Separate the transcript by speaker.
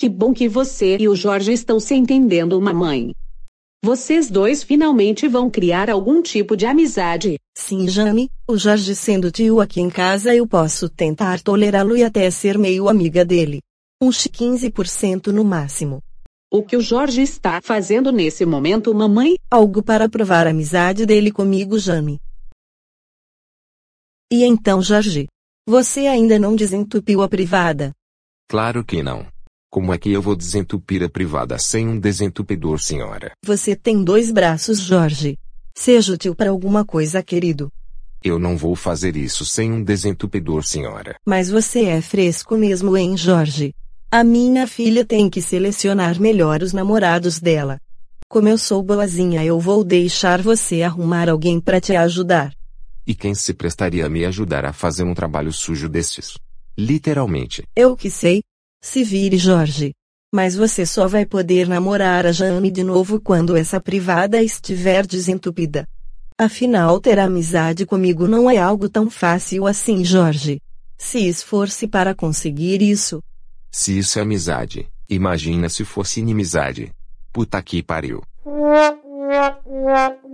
Speaker 1: Que bom que você e o Jorge estão se entendendo, mamãe. Vocês dois finalmente vão criar algum tipo de amizade. Sim, Jane, o Jorge sendo tio aqui em casa eu posso tentar tolerá-lo e até ser meio amiga dele. Uns 15% no máximo. O que o Jorge está fazendo nesse momento, mamãe? Algo para provar a amizade dele comigo, Jane. E então, Jorge? Você ainda não desentupiu a privada?
Speaker 2: Claro que não. Como é que eu vou desentupir a privada sem um desentupidor, senhora?
Speaker 1: Você tem dois braços, Jorge. Seja útil para alguma coisa, querido.
Speaker 2: Eu não vou fazer isso sem um desentupidor, senhora.
Speaker 1: Mas você é fresco mesmo, hein, Jorge? A minha filha tem que selecionar melhor os namorados dela. Como eu sou boazinha, eu vou deixar você arrumar alguém para te ajudar.
Speaker 2: E quem se prestaria a me ajudar a fazer um trabalho sujo desses? Literalmente.
Speaker 1: Eu que sei. Se vire Jorge. Mas você só vai poder namorar a Jane de novo quando essa privada estiver desentupida. Afinal, ter amizade comigo não é algo tão fácil assim, Jorge. Se esforce para conseguir isso.
Speaker 2: Se isso é amizade, imagina se fosse inimizade. Puta que pariu.